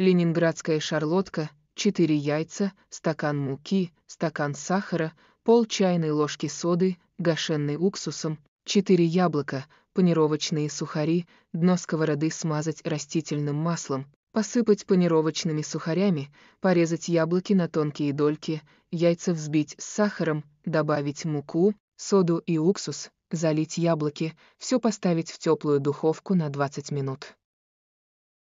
ленинградская шарлотка, 4 яйца, стакан муки, стакан сахара, пол чайной ложки соды, гашенный уксусом, 4 яблока, панировочные сухари, дно сковороды смазать растительным маслом, посыпать панировочными сухарями, порезать яблоки на тонкие дольки, яйца взбить с сахаром, добавить муку, соду и уксус, залить яблоки, все поставить в теплую духовку на 20 минут.